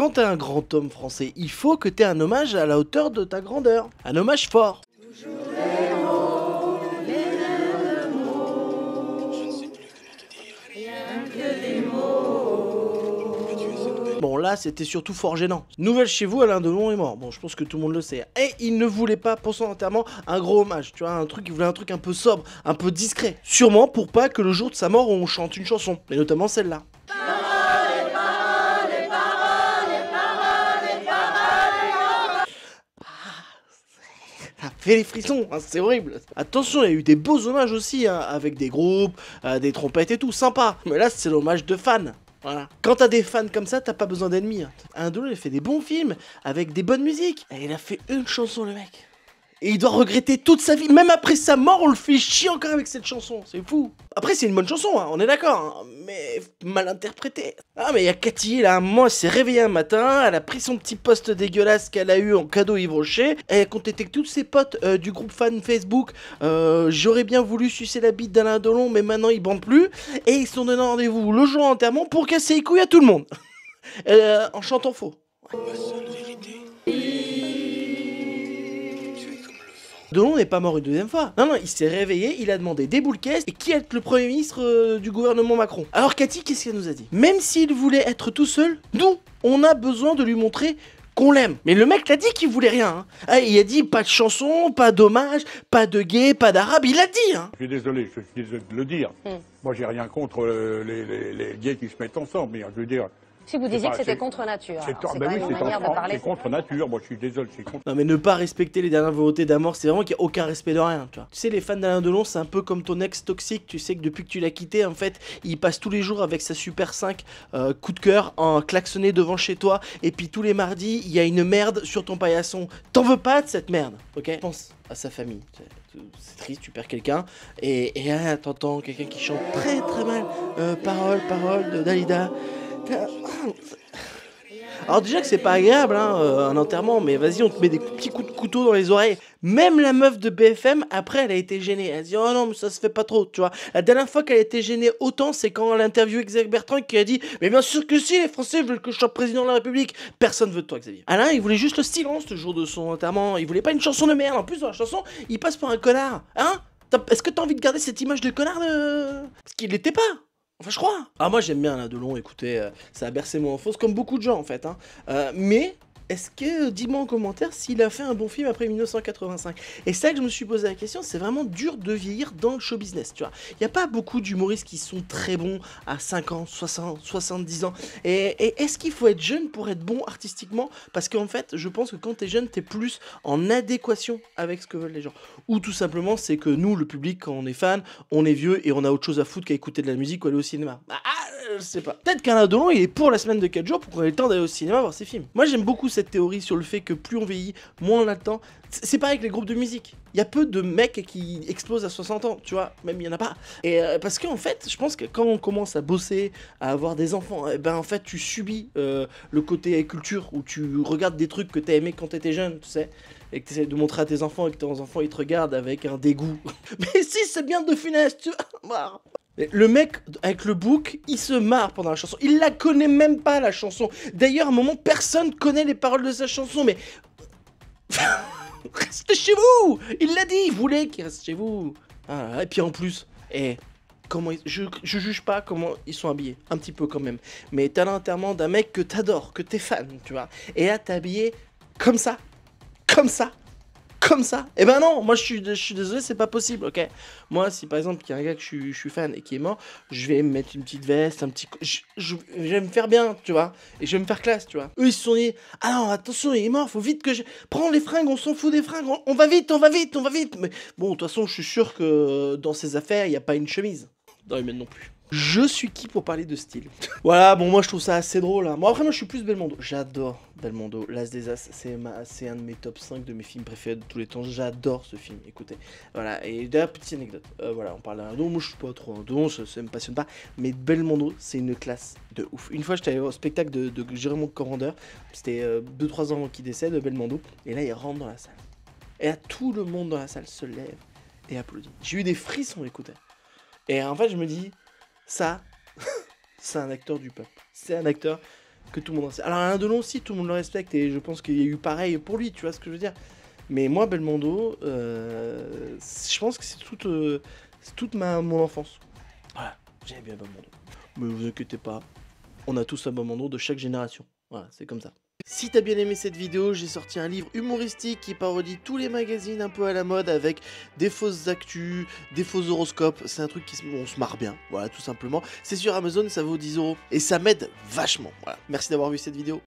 Quand t'es un grand homme français, il faut que t'aies un hommage à la hauteur de ta grandeur. Un hommage fort. Bon, là, c'était surtout fort gênant. Nouvelle chez vous, Alain Delon est mort. Bon, je pense que tout le monde le sait. Et il ne voulait pas, pour son enterrement, un gros hommage. Tu vois, un truc, il voulait un truc un peu sobre, un peu discret. Sûrement pour pas que le jour de sa mort, on chante une chanson. Et notamment celle-là. Fais les frissons, hein, c'est horrible. Attention, il y a eu des beaux hommages aussi, hein, avec des groupes, euh, des trompettes et tout, sympa. Mais là, c'est l'hommage de fans. Voilà. Quand t'as des fans comme ça, t'as pas besoin d'ennemis. Hein. Un l'autre, il fait des bons films, avec des bonnes musiques. Et il a fait une chanson, le mec. Et il doit regretter toute sa vie. Même après sa mort, on le fait chier encore avec cette chanson. C'est fou. Après, c'est une bonne chanson, hein, on est d'accord. Hein. mais mal interprétée. Ah, mais il y a Cathy, là, un moment, elle s'est réveillée un matin. Elle a pris son petit poste dégueulasse qu'elle a eu en cadeau Yves Rocher. Elle a avec tous ses potes euh, du groupe fan Facebook. Euh, j'aurais bien voulu sucer la bite d'Alain Dolon, mais maintenant, ils bande plus. Et ils sont donné rendez-vous le jour enterrement pour casser les couilles à tout le monde. Euh, en chantant faux. Delon n'est pas mort une deuxième fois. Non, non, il s'est réveillé, il a demandé des boules caisses et qui est le premier ministre euh, du gouvernement Macron. Alors Cathy, qu'est-ce qu'elle nous a dit Même s'il voulait être tout seul, nous, on a besoin de lui montrer qu'on l'aime. Mais le mec l'a dit qu'il voulait rien. Hein. Ah, il a dit pas de chanson, pas d'hommage, pas de gay, pas d'arabe. Il l'a dit. Hein. Je suis désolé, je suis désolé de le dire. Hmm. Moi, j'ai rien contre euh, les, les gays qui se mettent ensemble, mais je veux dire, si vous disiez que c'était contre nature. C'est de parler. c'est contre nature. Moi, je suis désolé, contre. Non, mais ne pas respecter les dernières volontés d'amour, c'est vraiment qu'il n'y a aucun respect de rien. Tu, vois. tu sais, les fans d'Alain Delon, c'est un peu comme ton ex toxique. Tu sais que depuis que tu l'as quitté, en fait, il passe tous les jours avec sa Super 5 euh, coup de cœur en klaxonné devant chez toi. Et puis tous les mardis, il y a une merde sur ton paillasson. T'en veux pas de cette merde, ok Pense à sa famille. C'est triste, tu perds quelqu'un. Et, et t'entends quelqu'un qui chante très très mal. Euh, parole, parole de Dalida. Alors déjà que c'est pas agréable, hein, euh, un enterrement, mais vas-y, on te met des petits coups de couteau dans les oreilles. Même la meuf de BFM, après, elle a été gênée. Elle a dit, oh non, mais ça se fait pas trop, tu vois. La dernière fois qu'elle a été gênée autant, c'est quand elle a interviewé Xavier Bertrand qui a dit, mais bien sûr que si, les Français veulent que je sois président de la République. Personne veut de toi, Xavier. Alain, il voulait juste le silence le jour de son enterrement. Il voulait pas une chanson de merde. En plus, dans la chanson, il passe pour un connard. Hein Est-ce que t'as envie de garder cette image de connard de... Parce qu'il l'était pas Enfin, je crois. Ah, moi, j'aime bien là, Delon, écoutez, euh, ça a bercé mon enfance, comme beaucoup de gens, en fait. Hein. Euh, mais est-ce que, euh, dis-moi en commentaire s'il a fait un bon film après 1985 Et c'est ça que je me suis posé la question, c'est vraiment dur de vieillir dans le show business, tu vois. Il n'y a pas beaucoup d'humoristes qui sont très bons à 50, 60, 70 ans. Et, est-ce qu'il faut être jeune pour être bon artistiquement Parce qu'en fait, je pense que quand es jeune, es plus en adéquation avec ce que veulent les gens. Ou tout simplement, c'est que nous, le public, quand on est fan, on est vieux et on a autre chose à foutre qu'à écouter de la musique ou aller au cinéma. Bah, ah je sais pas. Peut-être qu'un adolescent, il est pour la semaine de 4 jours pour qu'on ait le temps d'aller au cinéma voir ses films. Moi, j'aime beaucoup cette théorie sur le fait que plus on vieillit, moins on temps. C'est pareil avec les groupes de musique. Il y a peu de mecs qui explosent à 60 ans, tu vois, même il y en a pas. Et euh, parce qu'en fait, je pense que quand on commence à bosser, à avoir des enfants, eh ben en fait, tu subis euh, le côté culture où tu regardes des trucs que t'as aimé quand t'étais jeune, tu sais et que tu essaies de montrer à tes enfants et que tes enfants ils te regardent avec un dégoût. Mais si, c'est bien de funeste, tu vois. Le mec avec le bouc, il se marre pendant la chanson. Il la connaît même pas la chanson. D'ailleurs, à un moment, personne connaît les paroles de sa chanson, mais. Restez chez vous Il l'a dit, il voulait qu'il reste chez vous. Ah, et puis en plus, eh, comment je, je juge pas comment ils sont habillés, un petit peu quand même. Mais t'as l'enterrement d'un mec que t'adores, que t'es fan, tu vois. Et à habillé comme ça, comme ça, comme ça. Eh ben non, moi je suis, je suis désolé, c'est pas possible, ok Moi, si par exemple, il y a un gars que je suis, fan et qui est mort, je vais me mettre une petite veste, un petit. Je, vais me faire bien, tu vois Et je vais me faire classe, tu vois Eux, ils se sont dit Ah non, attention, il est mort, faut vite que je. Prends les fringues, on s'en fout des fringues, on, va vite, on va vite, on va vite Mais bon, de toute façon, je suis sûr que euh, dans ces affaires, il n'y a pas une chemise. Dans les non plus. Je suis qui pour parler de style Voilà, bon, moi je trouve ça assez drôle. Hein. Moi, après, moi je suis plus Belmondo. J'adore. Belmondo. L'As des As, c'est un de mes top 5 de mes films préférés de tous les temps. J'adore ce film, écoutez. Voilà, et d'ailleurs, petite anecdote. Euh, voilà, on parle d'un don. Moi, je suis pas trop un don, ça, me passionne pas. Mais Belmondo, c'est une classe de ouf. Une fois, j'étais allé au spectacle de, de Jérôme Corander. C'était 2-3 euh, ans ans qu'il décède, Belmondo. Et là, il rentre dans la salle. Et là, tout le monde dans la salle se lève et applaudit. J'ai eu des frissons, écoutez. Et en fait, je me dis, ça, c'est un acteur du peuple. C'est un acteur que tout le monde respecte. Alors Alain Delon aussi, tout le monde le respecte et je pense qu'il y a eu pareil pour lui, tu vois ce que je veux dire. Mais moi, Belmondo, euh, je pense que c'est toute, euh, toute ma, mon enfance. Voilà, j'aime bien Belmondo. Mais vous inquiétez pas, on a tous un Belmondo de chaque génération. Voilà, c'est comme ça. Si t'as bien aimé cette vidéo, j'ai sorti un livre humoristique qui parodie tous les magazines un peu à la mode avec des fausses actus, des faux horoscopes. C'est un truc qui se... on se marre bien, voilà, tout simplement. C'est sur Amazon, ça vaut 10 euros et ça m'aide vachement. Voilà. Merci d'avoir vu cette vidéo.